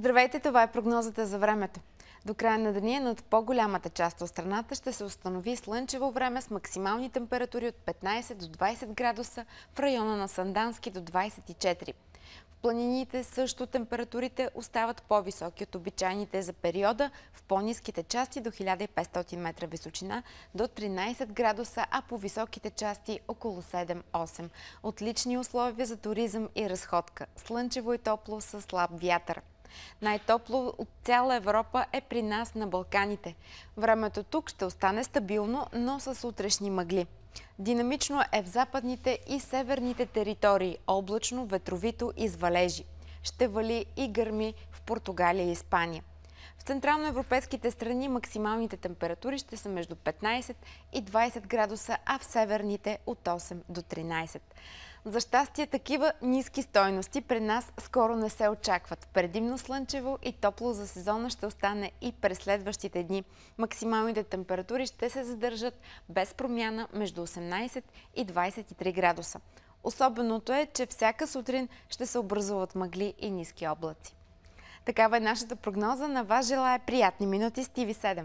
Здравейте, това е прогнозата за времето. До края на деня над по-голямата част от страната ще се установи слънчево време с максимални температури от 15 до 20 градуса в района на Сандански до 24. В планините също температурите остават по-високи от обичайните за периода в по-низките части до 1500 метра височина до 13 градуса, а по високите части около 7-8. Отлични условия за туризъм и разходка. Слънчево и топло с слаб вятър. Най-топло от цяла Европа е при нас на Балканите. Времето тук ще остане стабилно, но с утрешни мъгли. Динамично е в западните и северните територии, облачно, ветровито и с валежи. Ще вали и гърми в Португалия и Испания. В централноевропейските страни максималните температури ще са между 15 и 20 градуса, а в северните от 8 до 13. За щастие, такива ниски стойности при нас скоро не се очакват. Предимно слънчево и топло за сезона ще остане и през следващите дни. Максималните температури ще се задържат без промяна между 18 и 23 градуса. Особеното е, че всяка сутрин ще се образуват мъгли и ниски облаци. Такава е нашата прогноза. На вас желая приятни минути с тв 7